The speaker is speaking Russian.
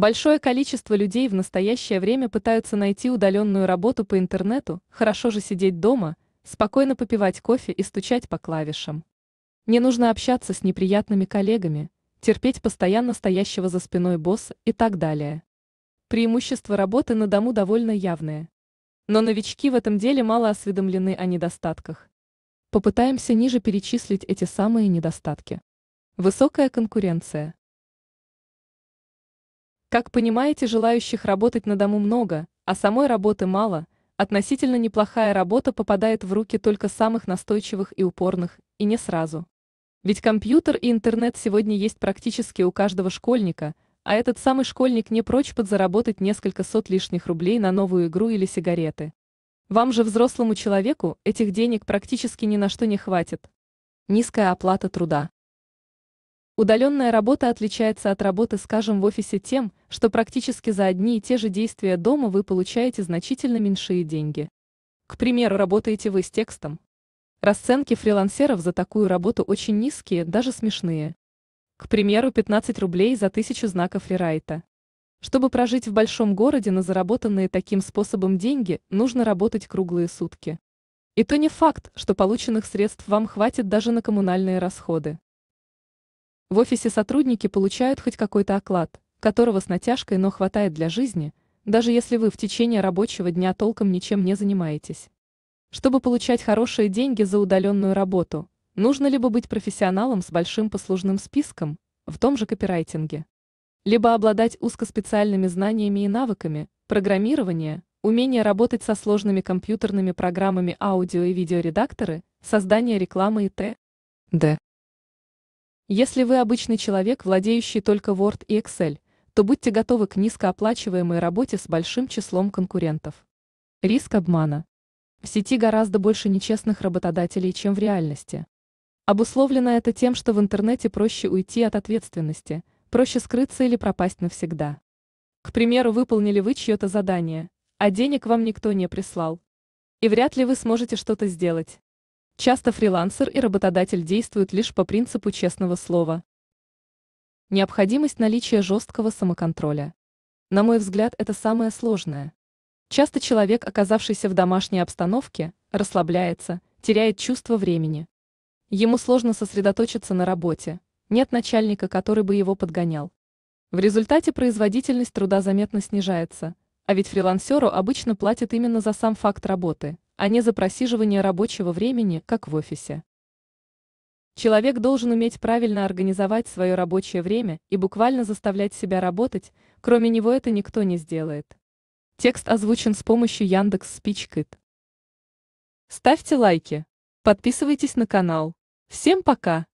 Большое количество людей в настоящее время пытаются найти удаленную работу по интернету, хорошо же сидеть дома, спокойно попивать кофе и стучать по клавишам. Не нужно общаться с неприятными коллегами, терпеть постоянно стоящего за спиной босса и так далее. Преимущества работы на дому довольно явные. Но новички в этом деле мало осведомлены о недостатках. Попытаемся ниже перечислить эти самые недостатки. Высокая конкуренция – как понимаете, желающих работать на дому много, а самой работы мало, относительно неплохая работа попадает в руки только самых настойчивых и упорных, и не сразу. Ведь компьютер и интернет сегодня есть практически у каждого школьника, а этот самый школьник не прочь подзаработать несколько сот лишних рублей на новую игру или сигареты. Вам же, взрослому человеку, этих денег практически ни на что не хватит. Низкая оплата труда. Удаленная работа отличается от работы, скажем, в офисе тем, что практически за одни и те же действия дома вы получаете значительно меньшие деньги. К примеру, работаете вы с текстом. Расценки фрилансеров за такую работу очень низкие, даже смешные. К примеру, 15 рублей за тысячу знаков рерайта. Чтобы прожить в большом городе на заработанные таким способом деньги, нужно работать круглые сутки. И то не факт, что полученных средств вам хватит даже на коммунальные расходы. В офисе сотрудники получают хоть какой-то оклад, которого с натяжкой, но хватает для жизни, даже если вы в течение рабочего дня толком ничем не занимаетесь. Чтобы получать хорошие деньги за удаленную работу, нужно либо быть профессионалом с большим послужным списком, в том же копирайтинге, либо обладать узкоспециальными знаниями и навыками, программирования, умение работать со сложными компьютерными программами аудио и видеоредакторы, создание рекламы и т.д. Если вы обычный человек, владеющий только Word и Excel, то будьте готовы к низкооплачиваемой работе с большим числом конкурентов. Риск обмана. В сети гораздо больше нечестных работодателей, чем в реальности. Обусловлено это тем, что в интернете проще уйти от ответственности, проще скрыться или пропасть навсегда. К примеру, выполнили вы чье-то задание, а денег вам никто не прислал. И вряд ли вы сможете что-то сделать. Часто фрилансер и работодатель действуют лишь по принципу честного слова. Необходимость наличия жесткого самоконтроля. На мой взгляд, это самое сложное. Часто человек, оказавшийся в домашней обстановке, расслабляется, теряет чувство времени. Ему сложно сосредоточиться на работе, нет начальника, который бы его подгонял. В результате производительность труда заметно снижается, а ведь фрилансеру обычно платят именно за сам факт работы, а не за просиживание рабочего времени, как в офисе. Человек должен уметь правильно организовать свое рабочее время и буквально заставлять себя работать, кроме него это никто не сделает. Текст озвучен с помощью Яндекс Спичкит. Ставьте лайки, подписывайтесь на канал. Всем пока!